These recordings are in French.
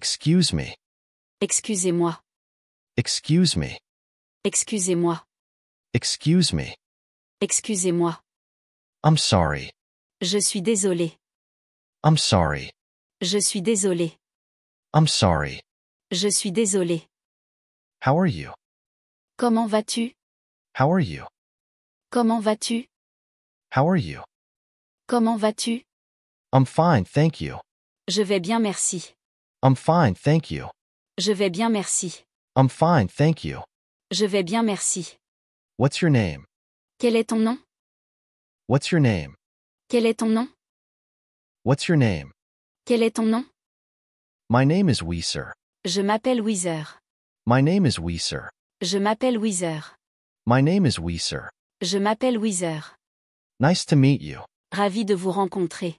Excuse me. Excusez-moi. Excuse me. Excusez-moi. Excuse me. Excusez-moi. I'm sorry. Je suis désolé. I'm sorry. Je suis désolé. I'm sorry. Je suis désolé. How are you? Comment vas-tu? How are you? Comment vas-tu? How are you? Comment vas-tu? I'm fine, thank you. Je vais bien, merci. I'm fine, thank you. Je vais bien, merci. I'm fine, thank you. Je vais bien, merci. What's your name? Quel est ton nom? What's your name? Quel est ton nom? What's your name? Quel est ton nom? My name is Weezer. Je m'appelle Weezer. My name is Weezer. Je m'appelle Weezer. My name is Weezer. Je m'appelle Weezer. Nice to meet you. Ravi de vous rencontrer.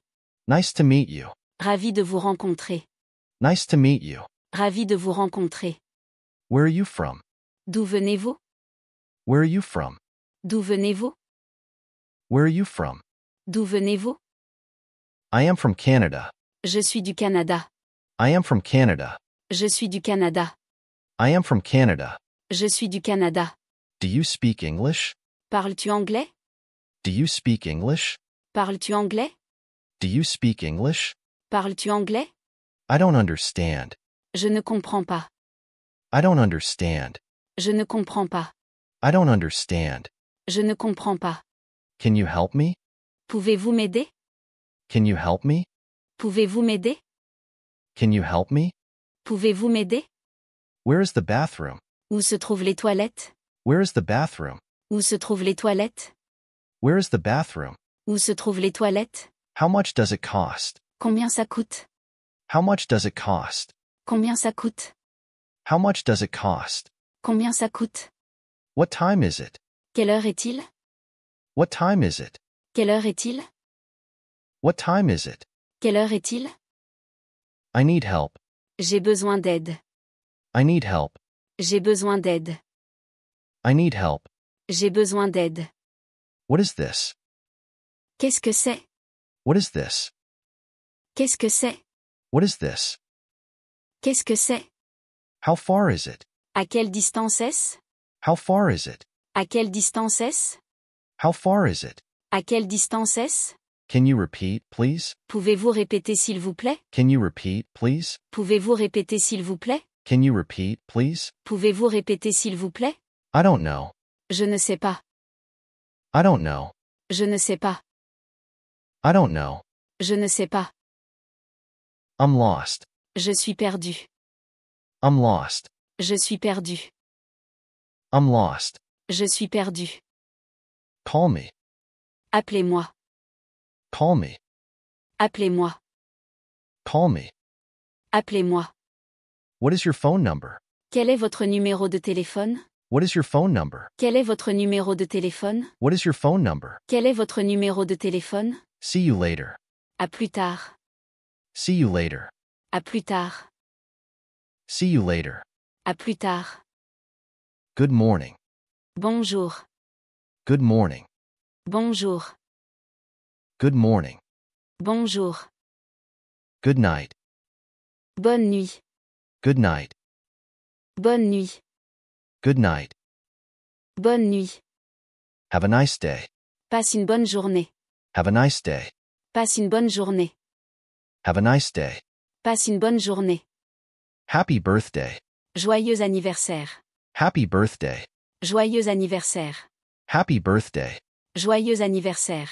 Nice to meet you. Ravi de vous rencontrer. Nice to meet you. Ravi de vous rencontrer. Where are you from? D'où venez-vous? Where are you from? D'où venez-vous? Where are you from? D'où venez-vous? I am from Canada. Je suis du Canada. I am from Canada. Je suis du Canada. I am from Canada. Je suis du Canada. Do you speak English? Parles-tu anglais? Do you speak English? Parles-tu anglais? Do you speak English? Parles-tu anglais? I don't understand. Je ne comprends pas. I don't understand. Je ne comprends pas. I don't understand. Je ne comprends pas. Can you help me? Pouvez-vous m'aider? Can you help me? Pouvez-vous m'aider? Can you help me? Pouvez-vous m'aider? Where is the bathroom? Où se trouvent les toilettes? Where is the bathroom? Où se trouvent les toilettes? Where is the bathroom? Où se trouvent les toilettes? How much does it cost? Combien ça coûte? How much does it cost? Combien ça coûte? How much does it cost? Combien ça coûte? What time is it? Quelle heure est-il? What time is it? Quelle heure est-il? What time is it? Quelle heure est-il? I need help. J'ai besoin d'aide. I need help. J'ai besoin d'aide. I need help. J'ai besoin d'aide. What is this? Qu'est-ce que c'est? What is this? Qu'est-ce que c'est? What is this? Qu'est-ce que c'est? How far is it? À quelle distance est-ce? How far is it? À quelle distance est-ce? How far is it? À quelle distance est-ce? Can you repeat, please? Pouvez-vous répéter s'il vous plaît? Can you repeat, please? Pouvez-vous répéter s'il vous plaît? Can you repeat, please? Pouvez-vous répéter s'il vous plaît? I don't know. Je ne sais pas. I don't know. Je ne sais pas. I don't know. Je ne sais pas. I'm lost. Je suis perdu. I'm lost. Je suis perdu. I'm lost. Je suis perdu. Call me. Appelez-moi. Call me. Appelez-moi. Call me. Appelez-moi. What is your phone number? Quel est votre numéro de téléphone? What is your phone number? Quel est votre numéro de téléphone? What is your phone number? Quel est votre numéro de téléphone? See you later. À plus tard. See you later. À plus tard. See you later. À plus tard. Good morning. Bonjour. Good morning. Bonjour. Good morning. Bonjour. Good night. Bonne nuit. Good night. Bonne nuit. Good night. Bonne nuit. Have a nice day. Passe une bonne journée. Have a nice day. Passe une bonne journée. Have a nice day. Passe une bonne journée. Happy birthday. Joyeux anniversaire. Happy birthday. Joyeux anniversaire. Happy birthday. Joyeux anniversaire.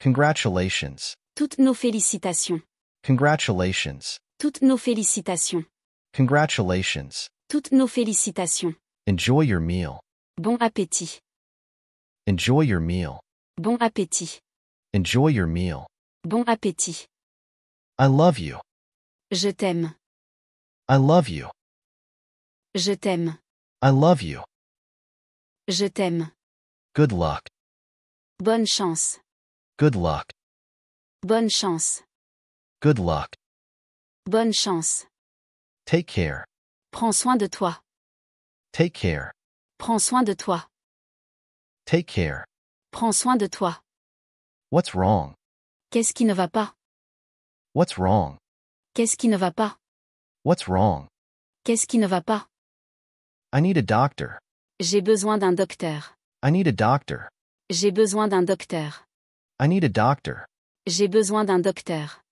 Congratulations. Toutes nos félicitations. Congratulations. Toutes nos félicitations. Congratulations. Toutes nos félicitations. Enjoy your meal. Bon appétit. Enjoy your meal. Bon appétit. Enjoy your meal. Bon appétit. I love you. Je t'aime. I love you. Je t'aime. I love you. Je t'aime. Good luck. Bonne chance. Good luck. Bonne chance. Good luck. Bonne chance. Take care. Prends soin de toi. Take care. Prends soin de toi. Take care. Prends soin de toi. What's wrong? Qu'est-ce qui ne va pas? What's wrong? Qu'est-ce qui ne va pas? What's wrong? Qu'est-ce qui ne va pas? I need a doctor. J'ai besoin d'un docteur. I need a doctor. J'ai besoin d'un docteur. I need a doctor. J'ai besoin d'un docteur.